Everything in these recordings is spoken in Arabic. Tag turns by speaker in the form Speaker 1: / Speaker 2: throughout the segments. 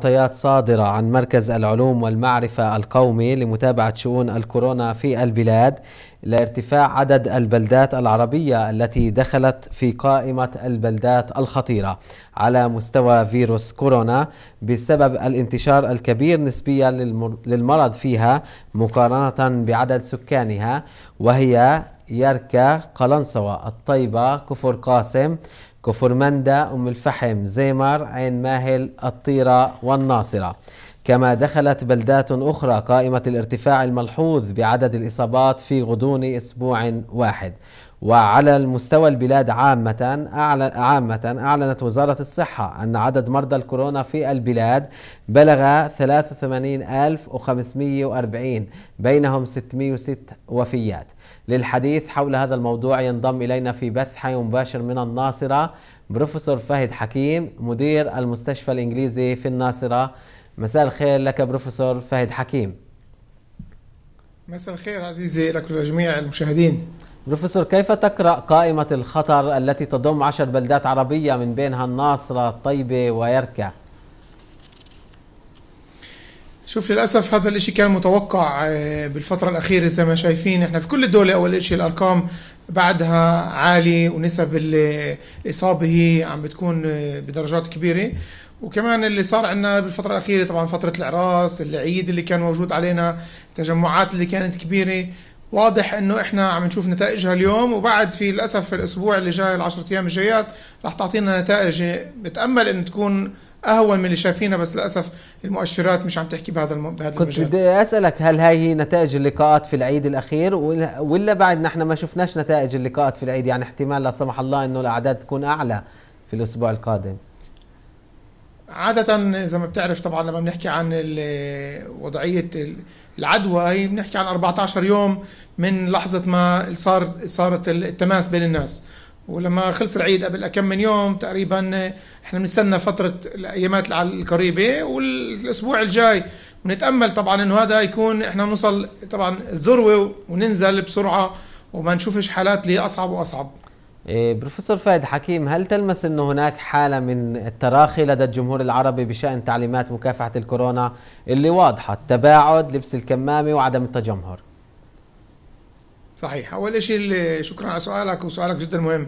Speaker 1: معطيات صادرة عن مركز العلوم والمعرفة القومي لمتابعة شؤون الكورونا في البلاد لارتفاع عدد البلدات العربية التي دخلت في قائمة البلدات الخطيرة على مستوى فيروس كورونا بسبب الانتشار الكبير نسبيا للمرض فيها مقارنة بعدد سكانها وهي يركا قلنسوة الطيبة كفر قاسم كفرمندة أم الفحم زيمر عين ماهل الطيرة والناصرة كما دخلت بلدات أخرى قائمة الارتفاع الملحوظ بعدد الإصابات في غضون أسبوع واحد وعلى المستوى البلاد عامة أعلن عامة أعلنت وزارة الصحة أن عدد مرضى الكورونا في البلاد بلغ 83540 بينهم 606 وفيات للحديث حول هذا الموضوع ينضم إلينا في بث حي مباشر من الناصرة بروفيسور فهد حكيم مدير المستشفى الإنجليزي في الناصرة مساء الخير لك بروفيسور فهد حكيم مساء الخير عزيزي لك ولجميع المشاهدين بروفيسور كيف تقرأ قائمة الخطر التي تضم عشر بلدات عربية من بينها الناصرة الطيبة ويركع
Speaker 2: شوف للأسف هذا الإشي كان متوقع آه، بالفترة الأخيرة زي ما شايفين إحنا في كل الدولة أول إشي الأرقام بعدها عالي ونسب الإصابة هي عم بتكون آه، بدرجات كبيرة وكمان اللي صار عندنا بالفترة الأخيرة طبعا فترة العراس العيد اللي كان موجود علينا التجمعات اللي كانت كبيرة واضح انه احنا عم نشوف نتائجها اليوم وبعد في للاسف في الاسبوع اللي جاي العشرة ايام الجايات رح تعطينا نتائج بتامل ان تكون اهون من اللي شايفينها بس للاسف المؤشرات مش عم تحكي بهذا الم... بهذا كنت المجال.
Speaker 1: بدي اسالك هل هاي هي نتائج اللقاءات في العيد الاخير ولا بعد نحن ما شفناش نتائج اللقاءات في العيد يعني احتمال لا سمح الله انه الاعداد تكون اعلى في الاسبوع القادم
Speaker 2: عادة زي ما بتعرف طبعا لما بنحكي عن وضعية العدوى هي بنحكي عن 14 يوم من لحظة ما صار صارت التماس بين الناس ولما خلص العيد قبل كم من يوم تقريبا احنا بنستنى فترة الايامات القريبة والاسبوع الجاي بنتامل طبعا انه هذا يكون احنا نوصل طبعا الذروة وننزل بسرعة وما نشوفش حالات لي اصعب واصعب إيه، بروفيسور
Speaker 1: فهد حكيم هل تلمس أن هناك حالة من التراخي لدى الجمهور العربي بشأن تعليمات مكافحة الكورونا اللي واضحة التباعد لبس الكمامة وعدم التجمهر
Speaker 2: صحيح أول شيء شكرا على سؤالك وسؤالك جدا مهم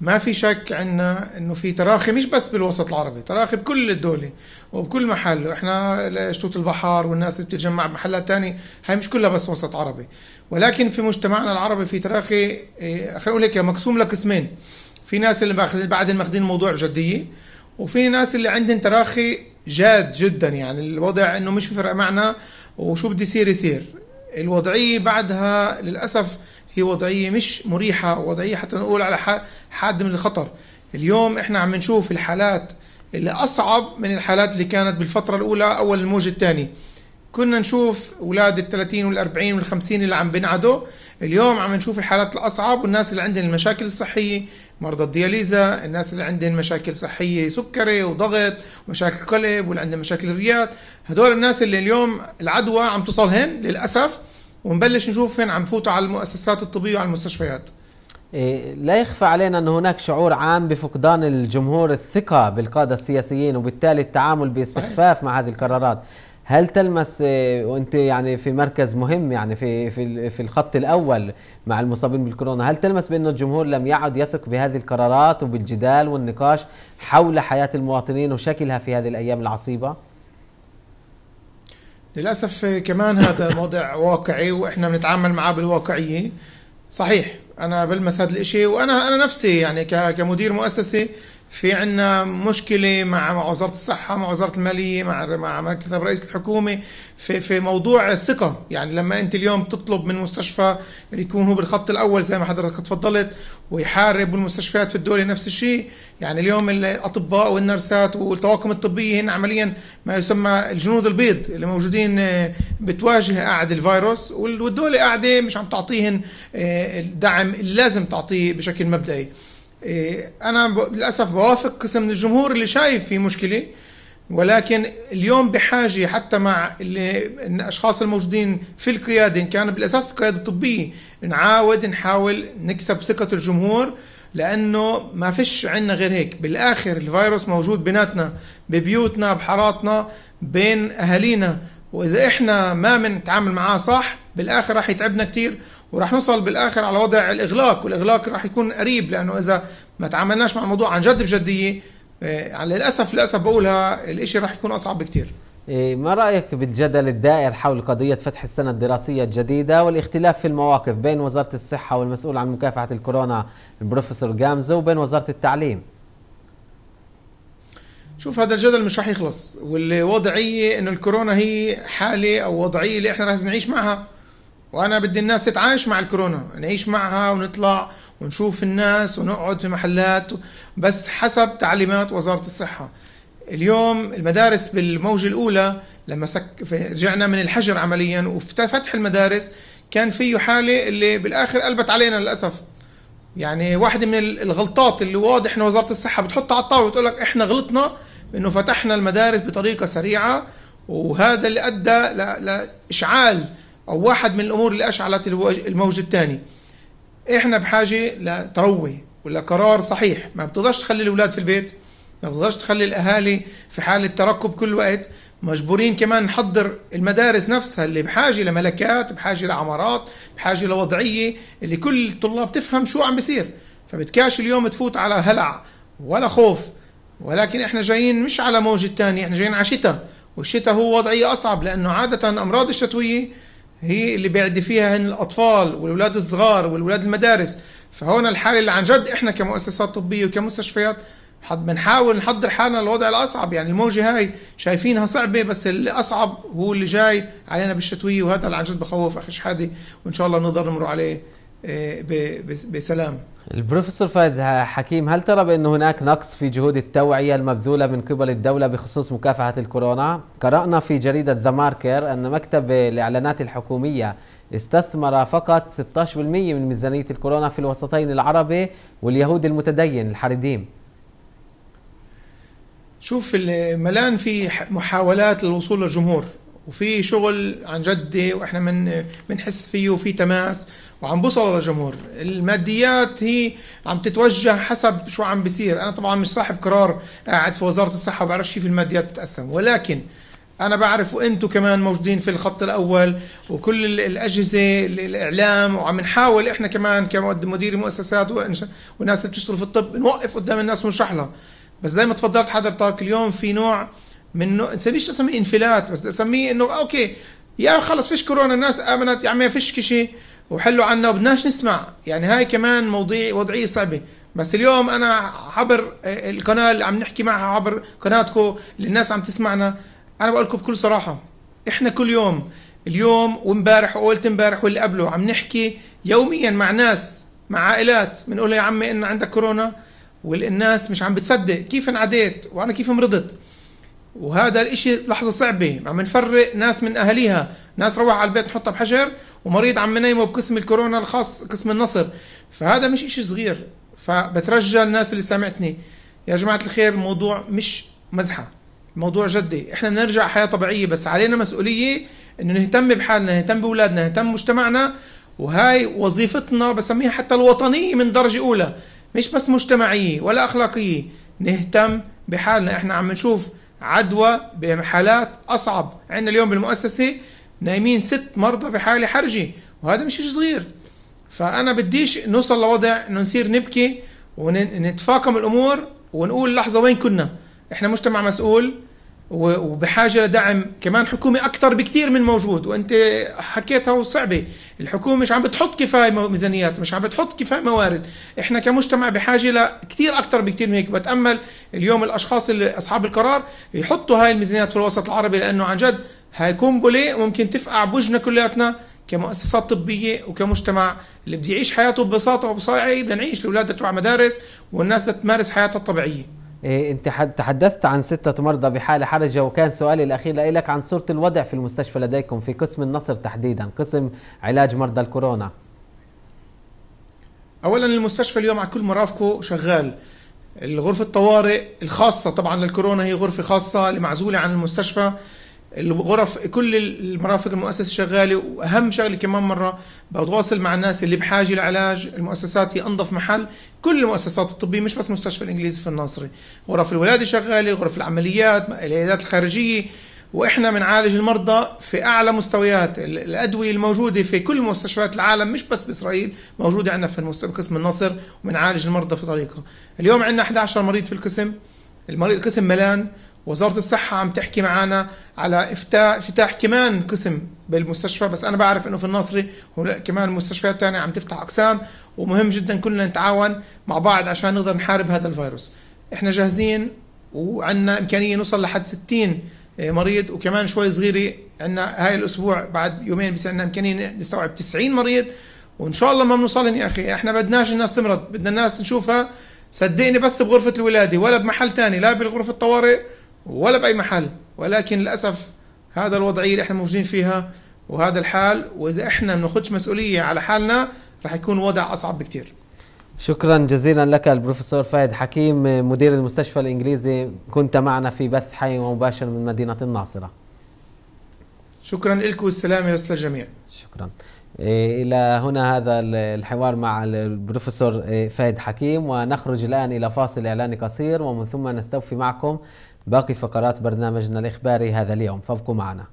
Speaker 2: ما في شك عندنا انه في تراخي مش بس بالوسط العربي تراخي بكل الدوله وبكل محل احنا شطوط البحار والناس اللي بتتجمع بمحلات تانية هاي مش كلها بس وسط عربي ولكن في مجتمعنا العربي في تراخي إيه، اقول لك هيك مقسوم لقسمين في ناس اللي بعد ماخذين الموضوع بجديه وفي ناس اللي عندهم تراخي جاد جدا يعني الوضع انه مش فرق معنا وشو بدي يصير يصير الوضعيه بعدها للاسف هي وضعيه مش مريحه وضعيه حتى نقول على حد من الخطر اليوم احنا عم نشوف الحالات اللي اصعب من الحالات اللي كانت بالفتره الاولى اول الموج الثاني كنا نشوف اولاد ال 30 وال 40 وال 50 اللي عم بينعدوا اليوم عم نشوف الحالات الاصعب والناس اللي عندهم المشاكل الصحيه مرضى الدياليزا الناس اللي عندهم مشاكل صحيه سكري وضغط ومشاكل قلب واللي عندهم مشاكل الرياض هدول الناس اللي اليوم العدوى عم توصلهن للاسف ونبلش نشوف فين عم فوتوا على المؤسسات الطبيه وعلى المستشفيات إيه، لا يخفى علينا أن هناك
Speaker 1: شعور عام بفقدان الجمهور الثقة بالقادة السياسيين وبالتالي التعامل باستخفاف مع هذه القرارات هل تلمس إيه، وانت يعني في مركز مهم يعني في في في الخط الاول مع المصابين بالكورونا هل تلمس بانه الجمهور لم يعد يثق بهذه القرارات وبالجدال والنقاش حول حياه المواطنين وشكلها في هذه الايام العصيبه
Speaker 2: للاسف كمان هذا موضع واقعي واحنا بنتعامل معاه بالواقعيه صحيح انا بلمس هذا الشيء وانا انا نفسي يعني كمدير مؤسسه في عنا مشكله مع وزاره الصحه مع وزاره الماليه مع مع مكتب رئيس الحكومه في في موضوع الثقه يعني لما انت اليوم بتطلب من مستشفى يكون هو بالخط الاول زي ما حضرتك تفضلت ويحارب والمستشفيات في الدوله نفس الشيء يعني اليوم الاطباء والنرسات والطواقم الطبيه هن عمليا ما يسمى الجنود البيض اللي موجودين آه، بتواجه قاعد الفيروس والدوله قاعده مش عم تعطيهم آه، الدعم اللازم تعطيه بشكل مبدئي إيه انا للاسف بوافق قسم من الجمهور اللي شايف في مشكله ولكن اليوم بحاجه حتى مع الاشخاص الموجودين في القياده ان كان بالاساس القياده الطبيه نعاود نحاول نكسب ثقه الجمهور لانه ما فيش عندنا غير هيك بالاخر الفيروس موجود بيناتنا ببيوتنا بحاراتنا بين اهالينا واذا احنا ما بنتعامل معاه صح بالاخر راح يتعبنا كثير وراح نوصل بالاخر على وضع الاغلاق والاغلاق راح يكون قريب لانه اذا ما تعاملناش مع الموضوع عن جد بجديه آه، على يعني للاسف للاسف بقولها الشيء راح يكون اصعب
Speaker 1: بكثير إيه، ما رايك بالجدل الدائر حول قضيه فتح السنه الدراسيه الجديده والاختلاف في المواقف بين وزاره الصحه والمسؤول عن مكافحه الكورونا البروفيسور جامزو وبين وزاره التعليم
Speaker 2: شوف هذا الجدل مش راح يخلص والوضعيه انه الكورونا هي حاله او وضعيه اللي احنا راح نعيش معها وانا بدي الناس تتعايش مع الكورونا نعيش معها ونطلع ونشوف الناس ونقعد في محلات بس حسب تعليمات وزارة الصحة اليوم المدارس بالموجة الأولى لما سك رجعنا من الحجر عمليا وفتح المدارس كان فيه حالة اللي بالآخر قلبت علينا للأسف يعني واحدة من الغلطات اللي واضح انه وزارة الصحة بتحطها على الطاولة وتقول لك احنا غلطنا بانه فتحنا المدارس بطريقة سريعة وهذا اللي ادى لاشعال أو واحد من الأمور اللي أشعلت الموج الثاني إحنا بحاجة لتروي ولا قرار صحيح ما بتقدرش تخلي الأولاد في البيت ما بتقدرش تخلي الأهالي في حالة ترقب كل وقت مجبورين كمان نحضر المدارس نفسها اللي بحاجه لملكات بحاجه لعمارات بحاجه لوضعيه اللي كل الطلاب تفهم شو عم بيصير فبتكاش اليوم تفوت على هلع ولا خوف ولكن احنا جايين مش على موجة تانية احنا جايين على شتاء والشتاء هو وضعية أصعب لأنه عادة أمراض الشتوية هي اللي بيعدي فيها هن الاطفال والولاد الصغار والولاد المدارس فهون الحاله اللي عن جد احنا كمؤسسات طبيه وكمستشفيات بنحاول نحضر حالنا للوضع الاصعب يعني الموجه هاي شايفينها صعبه بس اللي اصعب هو اللي جاي علينا بالشتويه وهذا اللي عن جد بخوف اخي شحاده وان شاء الله نقدر نمر عليه آه، بسلام البروفيسور فهد حكيم
Speaker 1: هل ترى بأن هناك نقص في جهود التوعية المبذولة من قبل الدولة بخصوص مكافحة الكورونا؟ قرأنا في جريدة ذا ماركر أن مكتب الإعلانات الحكومية استثمر فقط 16% من ميزانية الكورونا في الوسطين العربي واليهود المتدين الحريديم
Speaker 2: شوف ملان في محاولات للوصول للجمهور وفي شغل عن جد واحنا من بنحس فيه وفي تماس وعم بوصلوا للجمهور الماديات هي عم تتوجه حسب شو عم بيصير انا طبعا مش صاحب قرار قاعد آه، في وزاره الصحه وبعرفش كيف الماديات بتتقسم ولكن انا بعرف وانتم كمان موجودين في الخط الاول وكل الاجهزه الاعلام وعم نحاول احنا كمان كمدير مؤسسات والناس اللي بتشتغل في الطب نوقف قدام الناس ونشرح لها بس زي ما تفضلت حضرتك اليوم في نوع من نوع نسميش اسميه انفلات بس اسميه انه اوكي يا خلص فيش كورونا الناس امنت يا عمي فيش شيء وحلوا عنا وبدناش نسمع يعني هاي كمان موضوع وضعية صعبة بس اليوم أنا عبر آه، القناة اللي عم نحكي معها عبر قناتكم اللي الناس عم تسمعنا أنا بقول لكم بكل صراحة إحنا كل يوم اليوم وامبارح وقلت امبارح واللي قبله عم نحكي يوميا مع ناس مع عائلات بنقول يا عمي إن عندك كورونا والناس مش عم بتصدق كيف انعديت وأنا كيف مرضت وهذا الاشي لحظة صعبة عم نفرق ناس من أهليها ناس روح على البيت نحطها بحجر ومريض عم نايمه بقسم الكورونا الخاص قسم النصر فهذا مش إشي صغير فبترجى الناس اللي سامعتني يا جماعة الخير الموضوع مش مزحة الموضوع جدي احنا نرجع حياة طبيعية بس علينا مسؤولية انه نهتم بحالنا نهتم بأولادنا نهتم بمجتمعنا وهاي وظيفتنا بسميها حتى الوطنية من درجة أولى مش بس مجتمعية ولا أخلاقية نهتم بحالنا احنا عم نشوف عدوى بحالات أصعب عندنا اليوم بالمؤسسة نايمين ست مرضى في حاله حرجه وهذا مش شيء صغير فانا بديش نوصل لوضع انه نصير نبكي ونتفاقم الامور ونقول لحظه وين كنا احنا مجتمع مسؤول وبحاجه لدعم كمان حكومي اكثر بكثير من موجود وانت حكيتها وصعبه الحكومه مش عم بتحط كفايه ميزانيات مش عم بتحط كفايه موارد احنا كمجتمع بحاجه لكثير اكثر بكثير من هيك بتامل اليوم الاشخاص اللي اصحاب القرار يحطوا هاي الميزانيات في الوسط العربي لانه عن جد هيكون قنبله ممكن تفقع بوجنا كلياتنا كمؤسسات طبيه وكمجتمع اللي بده يعيش حياته ببساطه وبصايعه بدنا نعيش الاولاد تروح مدارس والناس تمارس حياتها الطبيعيه إيه انت تحدثت عن ستة مرضى بحالة حرجة وكان سؤالي
Speaker 1: الأخير لك عن صورة الوضع في المستشفى لديكم في قسم النصر تحديدا قسم علاج مرضى
Speaker 2: الكورونا أولا المستشفى اليوم على كل مرافقه شغال الغرفة الطوارئ الخاصة طبعا للكورونا هي غرفة خاصة المعزولة معزولة عن المستشفى الغرف كل المرافق المؤسسه شغاله واهم شغله كمان مره بتواصل مع الناس اللي بحاجه لعلاج المؤسسات هي انظف محل كل المؤسسات الطبيه مش بس مستشفى الانجليزي في الناصري غرف الولاده شغاله غرف العمليات العيادات الخارجيه واحنا بنعالج المرضى في اعلى مستويات الادويه الموجوده في كل مستشفيات العالم مش بس باسرائيل موجوده عندنا في قسم النصر وبنعالج المرضى في طريقه اليوم عندنا 11 مريض في القسم المريض القسم ملان وزاره الصحه عم تحكي معنا على افتتاح كمان قسم بالمستشفى بس انا بعرف انه في الناصري هو كمان مستشفيات ثانيه عم تفتح اقسام ومهم جدا كلنا نتعاون مع بعض عشان نقدر نحارب هذا الفيروس احنا جاهزين وعندنا امكانيه نوصل لحد 60 آه، مريض وكمان شوي صغيره عندنا هاي الاسبوع بعد يومين بس عندنا امكانيه نستوعب 90 مريض وان شاء الله ما بنوصلهم يا اخي احنا بدناش الناس تمرض بدنا الناس نشوفها صدقني بس بغرفه الولاده ولا بمحل ثاني لا بغرفه الطوارئ ولا باي محل ولكن للاسف هذا الوضعيه اللي احنا موجودين فيها وهذا الحال واذا احنا ما مسؤوليه على حالنا راح يكون وضع اصعب بكثير
Speaker 1: شكرا جزيلا لك البروفيسور فايد حكيم مدير المستشفى الانجليزي كنت معنا في بث حي ومباشر من مدينه الناصره
Speaker 2: شكرا لكم والسلام يصل للجميع
Speaker 1: شكرا إيه، إلى هنا هذا الحوار مع البروفيسور إيه، فايد حكيم ونخرج الآن إلى فاصل إعلاني قصير ومن ثم نستوفي معكم باقي فقرات برنامجنا الإخباري هذا اليوم فابقوا معنا